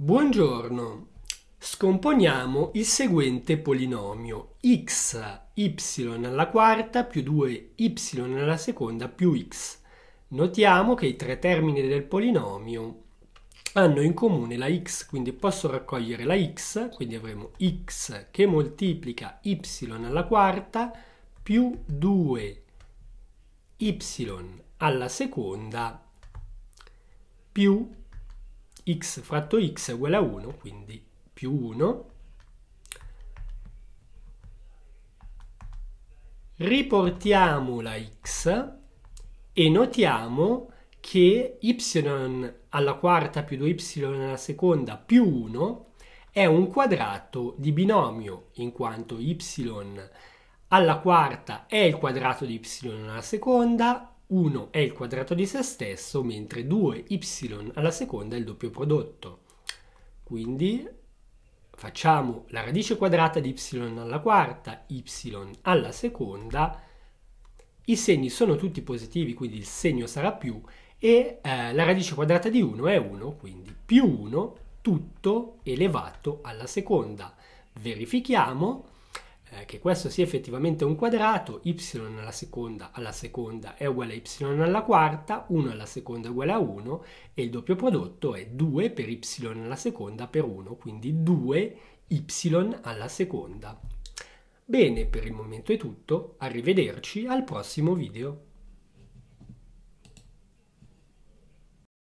Buongiorno. Scomponiamo il seguente polinomio x y alla quarta più 2y alla seconda più x. Notiamo che i tre termini del polinomio hanno in comune la x, quindi posso raccogliere la x, quindi avremo x che moltiplica y alla quarta più 2y alla seconda più x fratto x è uguale a 1, quindi più 1. Riportiamo la x e notiamo che y alla quarta più 2y alla seconda più 1 è un quadrato di binomio, in quanto y alla quarta è il quadrato di y alla seconda, 1 è il quadrato di se stesso, mentre 2y alla seconda è il doppio prodotto. Quindi facciamo la radice quadrata di y alla quarta, y alla seconda, i segni sono tutti positivi, quindi il segno sarà più, e eh, la radice quadrata di 1 è 1, quindi più 1 tutto elevato alla seconda. Verifichiamo eh, che questo sia effettivamente un quadrato, y alla seconda alla seconda è uguale a y alla quarta, 1 alla seconda è uguale a 1 e il doppio prodotto è 2 per y alla seconda per 1, quindi 2y alla seconda. Bene, per il momento è tutto, arrivederci al prossimo video.